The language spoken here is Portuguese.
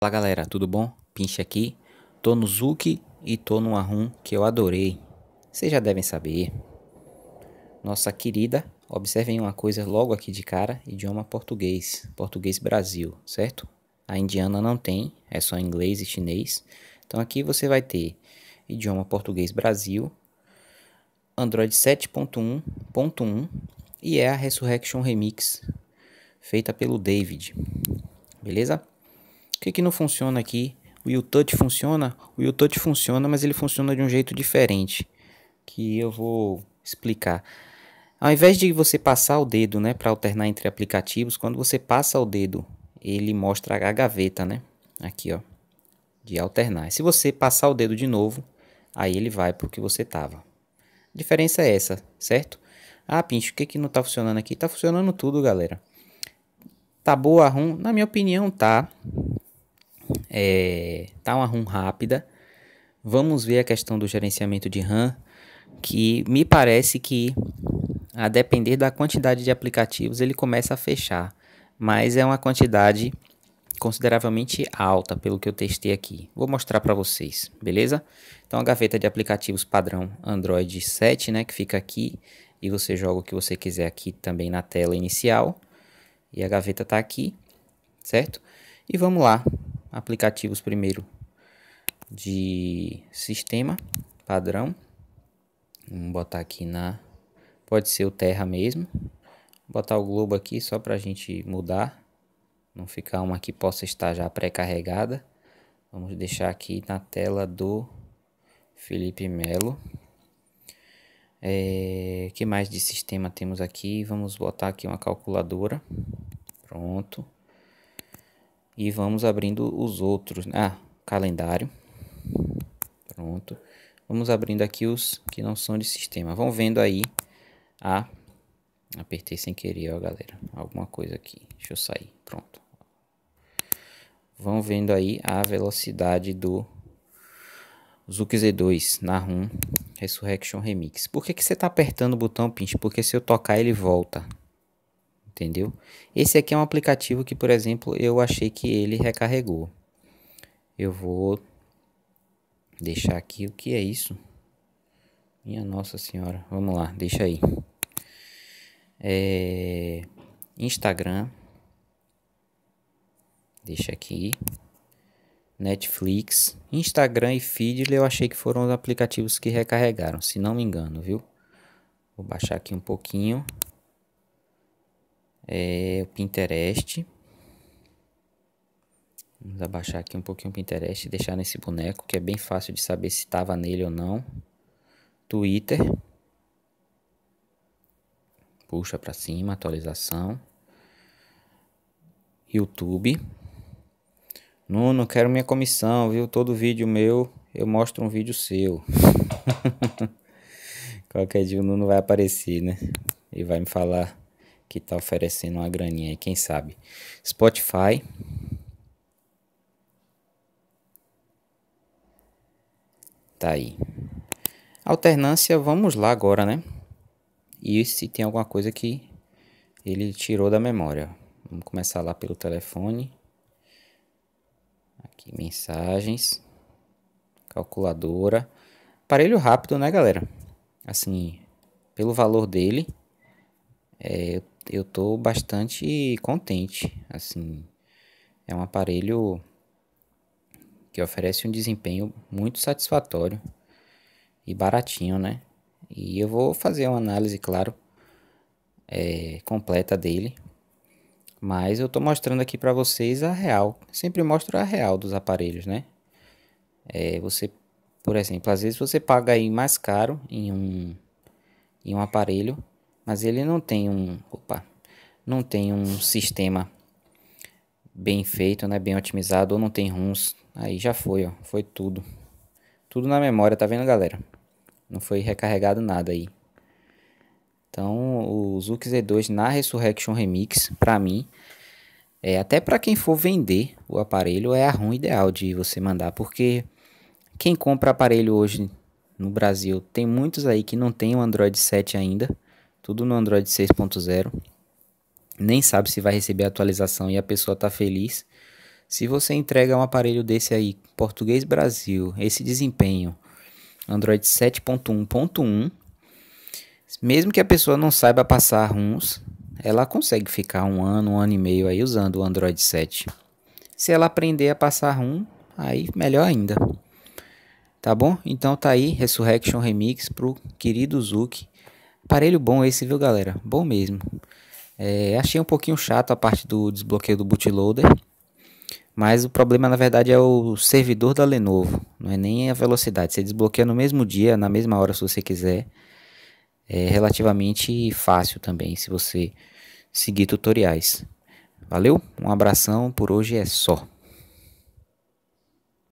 Fala galera, tudo bom? Pinche aqui. Tô no Zuki e tô numa rum que eu adorei. Vocês já devem saber. Nossa querida, observem uma coisa logo aqui de cara: idioma português, português Brasil, certo? A indiana não tem, é só inglês e chinês. Então aqui você vai ter idioma português Brasil, Android 7.1.1 e é a Resurrection Remix feita pelo David. Beleza? que, que não funciona aqui? O uTouch funciona? O uTouch funciona, mas ele funciona de um jeito diferente, que eu vou explicar. Ao invés de você passar o dedo, né, para alternar entre aplicativos, quando você passa o dedo, ele mostra a gaveta, né? Aqui, ó, de alternar. se você passar o dedo de novo, aí ele vai para o que você estava. A diferença é essa, certo? Ah, pinche, o que, que não está funcionando aqui? Está funcionando tudo, galera. Tá boa a ROM? Na minha opinião, tá é, tá uma ROM rápida. Vamos ver a questão do gerenciamento de RAM, que me parece que, a depender da quantidade de aplicativos, ele começa a fechar, mas é uma quantidade consideravelmente alta, pelo que eu testei aqui. Vou mostrar para vocês, beleza? Então, a gaveta de aplicativos padrão Android 7, né, que fica aqui, e você joga o que você quiser aqui também na tela inicial, e a gaveta está aqui, certo? E vamos lá, aplicativos primeiro de sistema padrão. Vamos botar aqui na pode ser o Terra mesmo. Vou botar o globo aqui só para a gente mudar, não ficar uma que possa estar já pré-carregada. Vamos deixar aqui na tela do Felipe Melo. É, que mais de sistema temos aqui? Vamos botar aqui uma calculadora. Pronto. E vamos abrindo os outros. Ah, calendário. Pronto. Vamos abrindo aqui os que não são de sistema. Vão vendo aí a... Apertei sem querer, ó, galera. Alguma coisa aqui. Deixa eu sair. Pronto. Vão vendo aí a velocidade do Zuki Z2 na ROM Resurrection Remix. Por que, que você está apertando o botão, Pinch? Porque se eu tocar ele volta entendeu? Esse aqui é um aplicativo que, por exemplo, eu achei que ele recarregou. Eu vou deixar aqui o que é isso. Minha Nossa Senhora, vamos lá, deixa aí. É... Instagram, deixa aqui. Netflix, Instagram e Feedly eu achei que foram os aplicativos que recarregaram, se não me engano, viu? Vou baixar aqui um pouquinho é o Pinterest. Vamos abaixar aqui um pouquinho o Pinterest e deixar nesse boneco, que é bem fácil de saber se estava nele ou não. Twitter. Puxa para cima, atualização. YouTube. Nuno, quero minha comissão, viu? Todo vídeo meu, eu mostro um vídeo seu. Qualquer dia o Nuno vai aparecer, né? E vai me falar que tá oferecendo uma graninha aí, quem sabe. Spotify. Tá aí. Alternância, vamos lá agora, né? E se tem alguma coisa que ele tirou da memória. Vamos começar lá pelo telefone. Aqui, mensagens. Calculadora. Aparelho rápido, né, galera? Assim, pelo valor dele, é, eu eu tô bastante contente, assim. É um aparelho que oferece um desempenho muito satisfatório e baratinho, né? E eu vou fazer uma análise, claro, é, completa dele. Mas eu tô mostrando aqui para vocês a real. Sempre mostro a real dos aparelhos, né? É, você, por exemplo, às vezes você paga aí mais caro em um, em um aparelho mas ele não tem um, opa, não tem um sistema bem feito, né, bem otimizado, ou não tem runs. Aí já foi, ó, foi tudo. Tudo na memória, tá vendo, galera? Não foi recarregado nada aí. Então, o ZUK Z2 na Resurrection Remix, pra mim, é, até para quem for vender o aparelho, é a run ideal de você mandar, porque quem compra aparelho hoje no Brasil, tem muitos aí que não tem o Android 7 ainda, tudo no Android 6.0. Nem sabe se vai receber atualização e a pessoa está feliz. Se você entrega um aparelho desse aí, português Brasil, esse desempenho, Android 7.1.1, mesmo que a pessoa não saiba passar RUNs, ela consegue ficar um ano, um ano e meio aí usando o Android 7. Se ela aprender a passar ROM, aí melhor ainda. Tá bom? Então tá aí Resurrection Remix pro querido Zuki. Aparelho bom esse, viu, galera? Bom mesmo. É, achei um pouquinho chato a parte do desbloqueio do bootloader. Mas o problema, na verdade, é o servidor da Lenovo. Não é nem a velocidade. Você desbloqueia no mesmo dia, na mesma hora, se você quiser. É relativamente fácil também, se você seguir tutoriais. Valeu? Um abração. Por hoje é só.